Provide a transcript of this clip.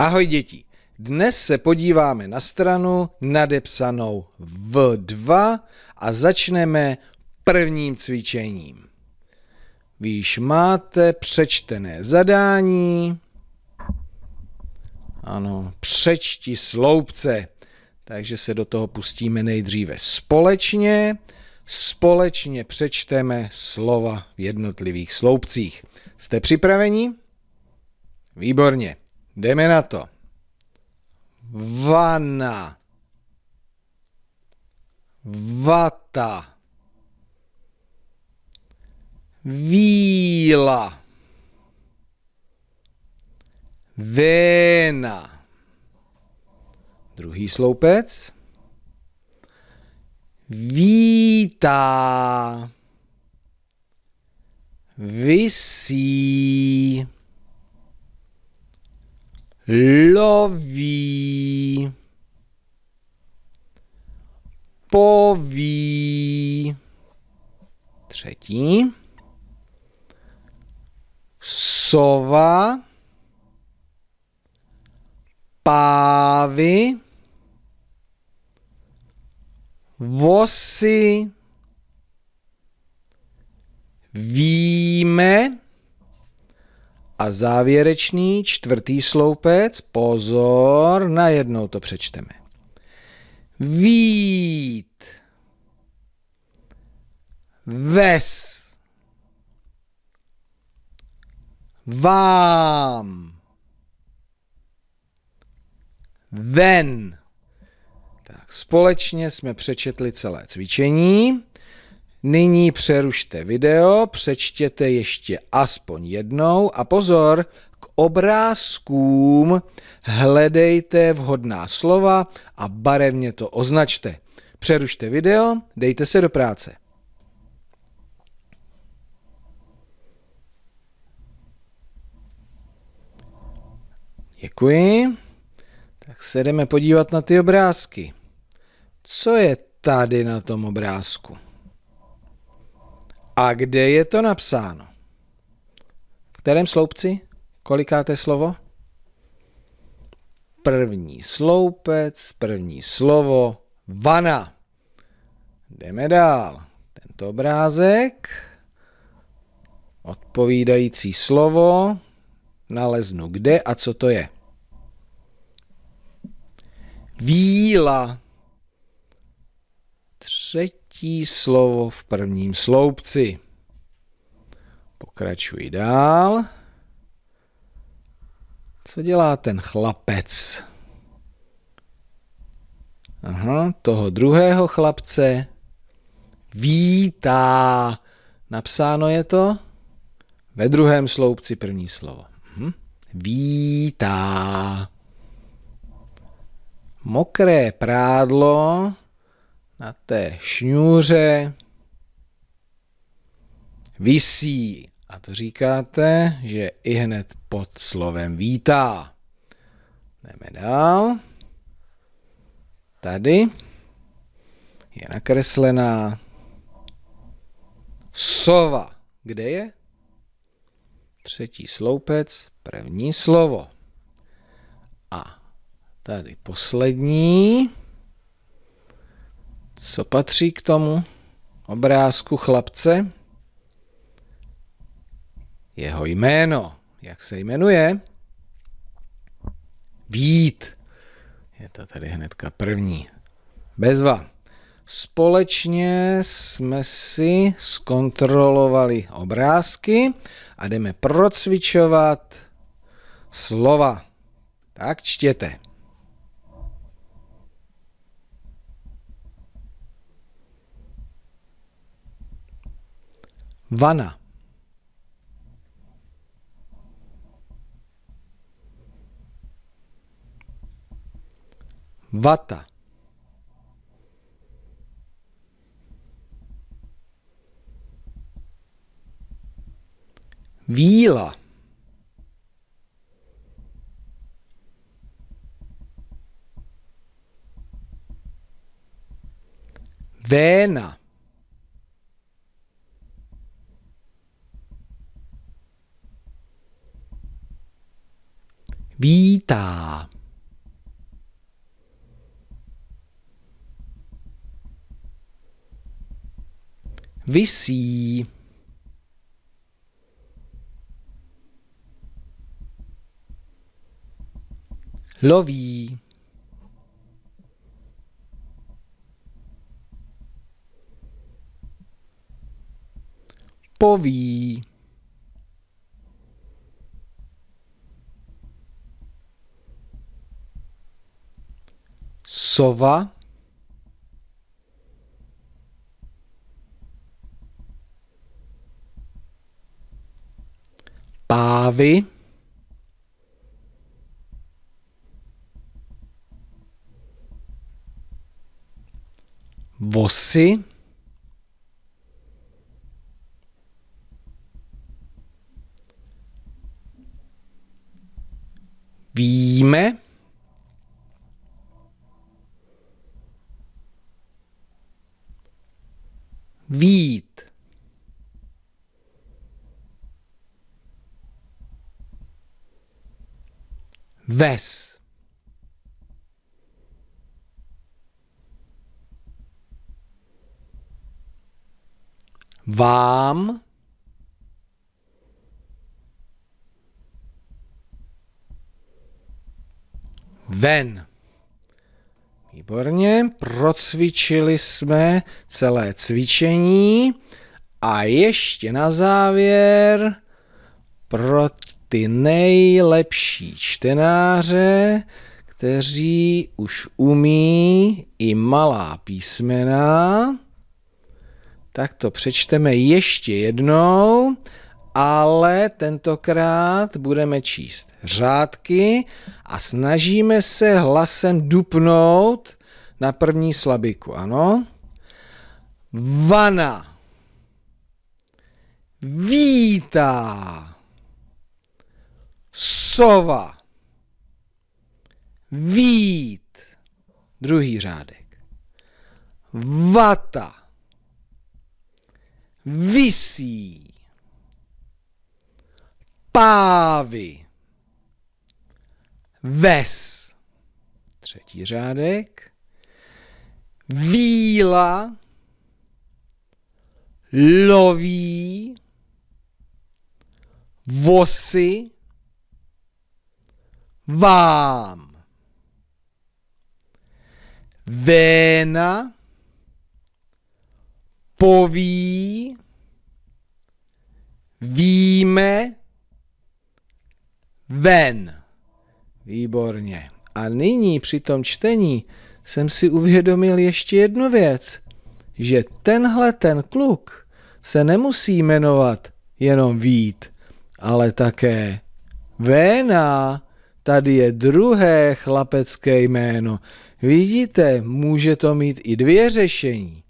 Ahoj děti, dnes se podíváme na stranu nadepsanou V2 a začneme prvním cvičením. Vy již máte přečtené zadání. Ano, přečti sloupce. Takže se do toho pustíme nejdříve společně. Společně přečteme slova v jednotlivých sloupcích. Jste připraveni? Výborně. Jdeme na to. Vana. Vata. Víla. Véna. Druhý sloupec. Vítá. Vysí loví, poví. Třetí. Sova, pávy, vosy, víme, a závěrečný čtvrtý sloupec, pozor, najednou to přečteme. Vít. Ves. Vám. Ven. Tak společně jsme přečetli celé cvičení. Nyní přerušte video, přečtěte ještě aspoň jednou a pozor, k obrázkům hledejte vhodná slova a barevně to označte. Přerušte video, dejte se do práce. Děkuji. Tak se jdeme podívat na ty obrázky. Co je tady na tom obrázku? A kde je to napsáno? V kterém sloupci? Kolikáté slovo? První sloupec, první slovo, vana. Jdeme dál. Tento obrázek, odpovídající slovo, naleznu kde a co to je. Víla. Třetí třetí slovo v prvním sloupci. Pokračuji dál. Co dělá ten chlapec? Aha, toho druhého chlapce vítá. Napsáno je to ve druhém sloupci první slovo. Hm? Vítá. Mokré prádlo na té šňůře visí, a to říkáte, že i hned pod slovem vítá. Jdeme dál. Tady je nakreslená sova. Kde je? Třetí sloupec, první slovo. A tady poslední co patří k tomu obrázku chlapce? Jeho jméno. Jak se jmenuje? Vít. Je to tady hnedka první. Bezva. Společně jsme si zkontrolovali obrázky a jdeme procvičovat slova. Tak čtěte. Vana. Vata. Víla. Véna. vita. Vessi. Lovi. Povi. sova pávy vosy víme ves. Vám ven. Výborně, procvičili jsme celé cvičení a ještě na závěr proti ty nejlepší čtenáře, kteří už umí i malá písmena. Tak to přečteme ještě jednou, ale tentokrát budeme číst řádky a snažíme se hlasem dupnout na první slabiku, ano? Vana. Vítá. Sova. Vít. Druhý řádek. Vata. Visí. Pávy. Ves. Třetí řádek. Víla. Loví. Vosy vám. Véna poví, víme, ven. Výborně. A nyní při tom čtení jsem si uvědomil ještě jednu věc, že tenhle ten kluk se nemusí jmenovat jenom Vít, ale také Véna. Tady je druhé chlapecké jméno. Vidíte, může to mít i dvě řešení.